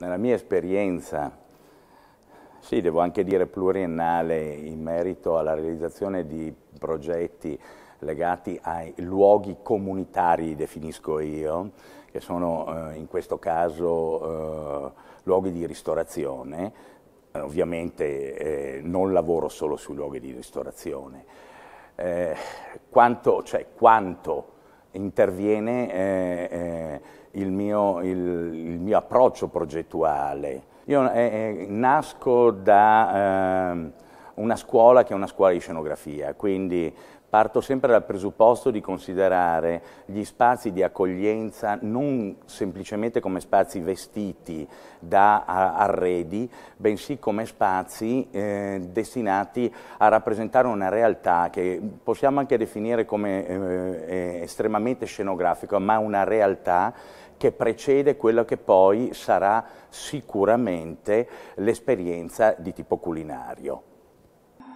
nella mia esperienza, sì, devo anche dire pluriennale, in merito alla realizzazione di progetti legati ai luoghi comunitari, definisco io, che sono eh, in questo caso eh, luoghi di ristorazione, eh, ovviamente eh, non lavoro solo sui luoghi di ristorazione, eh, quanto, cioè, quanto interviene eh, il mio, il, il mio approccio progettuale. Io eh, eh nasco da eh, una scuola che è una scuola di scenografia, quindi parto sempre dal presupposto di considerare gli spazi di accoglienza non semplicemente come spazi vestiti da arredi, bensì come spazi eh, destinati a rappresentare una realtà che possiamo anche definire come eh, eh estremamente scenografica, ma una realtà che precede quella che poi sarà sicuramente l'esperienza di tipo culinario.